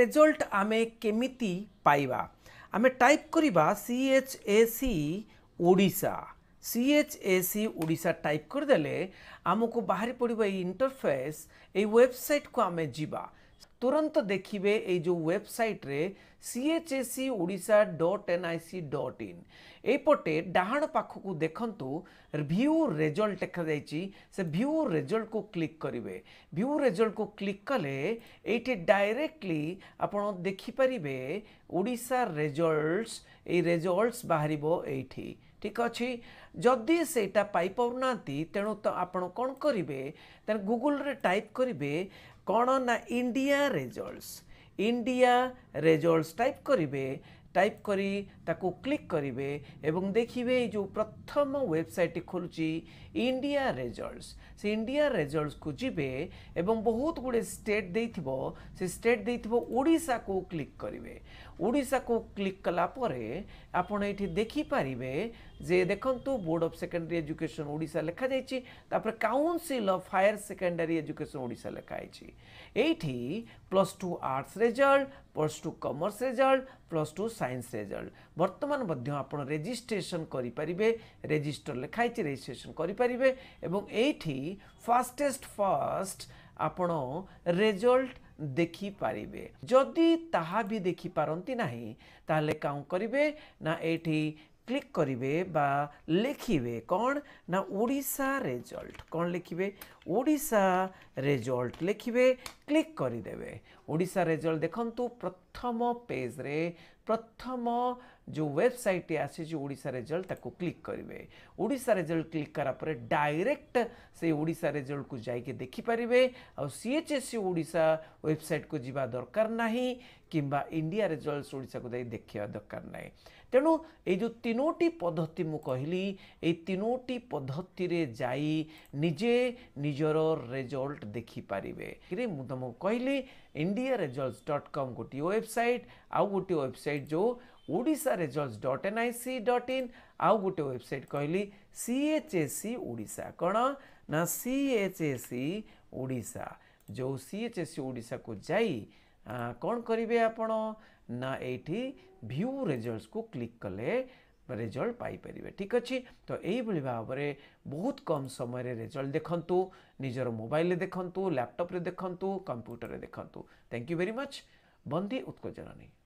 result আমি কেমিতি পাইবা আমি টাইপ করিবা CHSE Odisha CHSE Odisha type করিদেলে আমকু বাহারি পড়িব এই ইন্টরফেস এই ওয়েবসাইট কু আমি যা ତୁରନ୍ତ ଦେଖିବେ ଏଇ ଯେଉଁ ୱେବସାଇଟ୍ରେ CHSE Odisha dot N I C dot in ଏଇପଟେ ଡାହାଣ ପାଖକୁ ଦେଖନ୍ତୁ ଭ୍ୟୁ ରେଜଲ୍ଟ ଲେଖାଯାଇଛି ସେ ଭ୍ୟୁ ରେଜଲ୍ଟକୁ କ୍ଲିକ୍ କରିବେ ଭ୍ୟୁ ରେଜଲ୍ଟକୁ କ୍ଲିକ୍ କଲେ ଏଇଠି ଡାଇରେକ୍ଟଲି ଆପଣ ଦେଖିପାରିବେ ଓଡ଼ିଶା ରେଜଲ୍ଟସ୍ ଏଇ ରେଜଲ୍ଟସ୍ ବାହାରିବ ଏଇଠି ঠিক ଅଛି ଯଦି ସେଇଟା ପାଇପାରୁନାହାନ୍ତି ତେଣୁ ତ ଆପଣ କ'ଣ କରିବେ ତେଣୁ ଗୁଗୁଲରେ ଟାଇପ୍ କରିବେ କ'ଣ ନା India results India results type କରିବେ टाइप करी ताकू क्लिक करिवे एवं देखिए जो प्रथम वेबसाइट खोलुची इंडिया रिजल्ट्स से इंडिया रिजल्ट्स को जीवे एवं बहुत गुड़े स्टेट दे से स्टेट दे ओडा को क्लिक करेंगे ओडा को क्लिक कलापर आपण ये देखिपारे जे देखु board of secondary education Odisha लिखाई council of higher secondary education Odisha लिखाई ये plus two arts result plus two commerce result plus two science result ବର୍ତ୍ତମାନ ମଧ୍ୟ ଆପଣ ରେଜିଷ୍ଟ୍ରେସନ୍ କରିପାରିବେ ରେଜିଷ୍ଟର ଲେଖା ହେଇଛି ରେଜିଷ୍ଟ୍ରେସନ୍ କରିପାରିବେ ଏବଂ ଏଇଠି ଫାଷ୍ଟେଷ୍ଟ ଫାଷ୍ଟ ଆପଣ ରେଜଲ୍ଟ ଦେଖିପାରିବେ ଯଦି ତାହା ବି ଦେଖିପାରନ୍ତି ନାହିଁ ତାହେଲେ କାଉଣ୍ଟ କରିବେ ନା ଏଇଠି ক্লিক করিবে বা লিখিবে কোন না ওড়িশা রেজল্ট কোন লিখিবে ওড়িশা রেজল্ট লিখিবে ক্লিক করে দেবে ଓଡ଼ିଶା ରେଜଲ୍ଟ ଦେଖନ୍ତୁ ପ୍ରଥମ ପେଜ୍ରେ ପ୍ରଥମ ଯେଉଁ ୱେବସାଇଟ୍ଟି ଆସିଛି ଓଡ଼ିଶା ରେଜଲ୍ଟ ତାକୁ କ୍ଲିକ୍ କରିବେ ଓଡ଼ିଶା ରେଜଲ୍ଟ କ୍ଲିକ୍ କଲା ପରେ ଡାଇରେକ୍ଟ ସେଇ ଓଡ଼ିଶା ରେଜଲ୍ଟକୁ ଯାଇକି ଦେଖିପାରିବେ ଆଉ C H S C Odisha ୱେବସାଇଟ୍କୁ ଯିବା ଦରକାର ନାହିଁ କିମ୍ବା ଇଣ୍ଡିଆ ରେଜଲ୍ଟସ୍ ଓଡ଼ିଶାକୁ ଯାଇ ଦେଖିବା ଦରକାର ନାହିଁ ତେଣୁ ଏଇ ଯେଉଁ ତିନୋଟି ପଦ୍ଧତି ମୁଁ କହିଲି ଏଇ ତିନୋଟି ପଦ୍ଧତିରେ ଯାଇ ନିଜେ ନିଜର ରେଜଲ୍ଟ ଦେଖିପାରିବେ ମୁଁ ତୁମକୁ କହିଲି इंडिया रेजल्ट डट कम गोटे वेबसाइट आउ गोटे वेबसाइट जो Odisha result dot N I C dot in आउ गोटे वेबसाइट कहली C H S C Odisha कौन ना C H S C Odisha जो C H S C Odisha को जाई कौन करेंगे आपण ना ये भ्यू रेजल्ट को क्लिक कले ରେଜଲ୍ଟ ପାଇପାରିବେ ଠିକ୍ ଅଛି ତ ଏଇଭଳି ଭାବରେ ବହୁତ କମ୍ ସମୟରେ ରେଜଲ୍ଟ ଦେଖନ୍ତୁ ନିଜର ମୋବାଇଲରେ ଦେଖନ୍ତୁ ଲ୍ୟାପଟପ୍ରେ ଦେଖନ୍ତୁ କମ୍ପ୍ୟୁଟରରେ ଦେଖନ୍ତୁ ଥ୍ୟାଙ୍କ ୟୁ ଭେରି ମଚ୍ ବନ୍ଦୀ ଉତ୍କୋଚନୀ